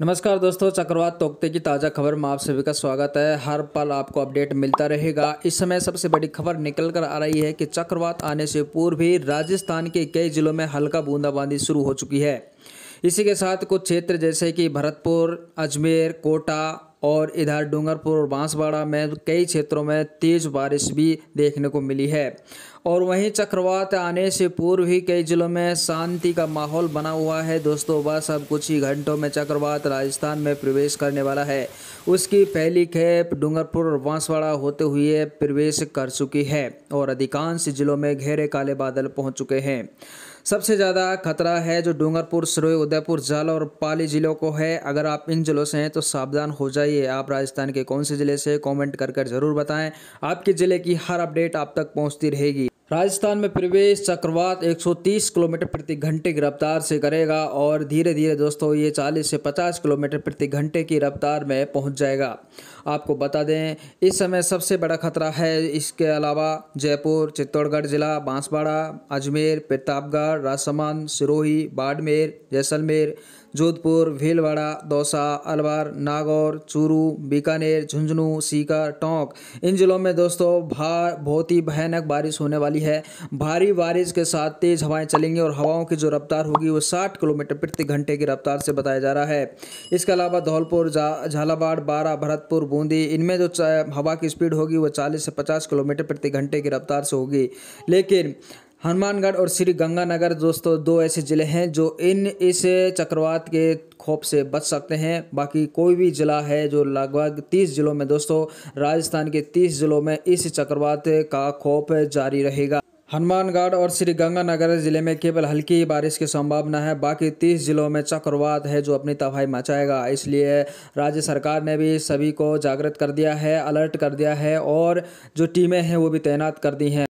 नमस्कार दोस्तों चक्रवात तोकते की ताज़ा खबर में आप सभी का स्वागत है हर पल आपको अपडेट मिलता रहेगा इस समय सबसे बड़ी खबर निकल कर आ रही है कि चक्रवात आने से पूर्व भी राजस्थान के कई जिलों में हल्का बूंदाबांदी शुरू हो चुकी है इसी के साथ कुछ क्षेत्र जैसे कि भरतपुर अजमेर कोटा और इधर डूंगरपुर और बांसवाड़ा में कई क्षेत्रों में तेज़ बारिश भी देखने को मिली है और वहीं चक्रवात आने से पूर्व ही कई जिलों में शांति का माहौल बना हुआ है दोस्तों बस अब कुछ ही घंटों में चक्रवात राजस्थान में प्रवेश करने वाला है उसकी पहली खेप डूंगरपुर और बांसवाड़ा होते हुए प्रवेश कर चुकी है और अधिकांश जिलों में घेरे काले बादल पहुंच चुके हैं सबसे ज़्यादा खतरा है जो डूंगरपुर सिरोई उदयपुर जाल और पाली जिलों को है अगर आप इन जिलों से हैं तो सावधान हो जाए बताइए आप राजस्थान के कौन से ज़िले से कमेंट कर कर ज़रूर बताएं आपके ज़िले की हर अपडेट आप तक पहुंचती रहेगी राजस्थान में प्रवेश चक्रवात 130 किलोमीटर प्रति घंटे की रफ्तार से करेगा और धीरे धीरे दोस्तों ये 40 से 50 किलोमीटर प्रति घंटे की रफ्तार में पहुंच जाएगा आपको बता दें इस समय सबसे बड़ा खतरा है इसके अलावा जयपुर चित्तौड़गढ़ जिला बांसवाड़ा अजमेर प्रतापगढ़ राजसमंद सिरोही बाड़मेर जैसलमेर जोधपुर भीलवाड़ा दौसा अलवर नागौर चूरू बीकानेर झुंझुनू सीकर टोंक इन जिलों में दोस्तों बहुत ही भयानक बारिश होने वाली वाली है भारी बारिश के साथ तेज हवाएं चलेंगी और हवाओं की जो रफ्तार होगी वो 60 किलोमीटर प्रति घंटे की रफ्तार से बताया जा रहा है इसके अलावा धौलपुर झालावाड़ बारा भरतपुर बूंदी इनमें जो हवा की स्पीड होगी वो चालीस से पचास किलोमीटर प्रति घंटे की रफ्तार से होगी लेकिन हनुमानगढ़ और श्री गंगानगर दोस्तों दो ऐसे ज़िले हैं जो इन इस चक्रवात के खौफ से बच सकते हैं बाकी कोई भी ज़िला है जो लगभग 30 ज़िलों में दोस्तों राजस्थान के 30 ज़िलों में इस चक्रवात का खौफ जारी रहेगा हनुमानगढ़ और श्री गंगानगर जिले में केवल हल्की बारिश की संभावना है बाकी तीस जिलों में चक्रवात है जो अपनी तबाही मचाएगा इसलिए राज्य सरकार ने भी सभी को जागृत कर दिया है अलर्ट कर दिया है और जो टीमें हैं वो भी तैनात कर दी हैं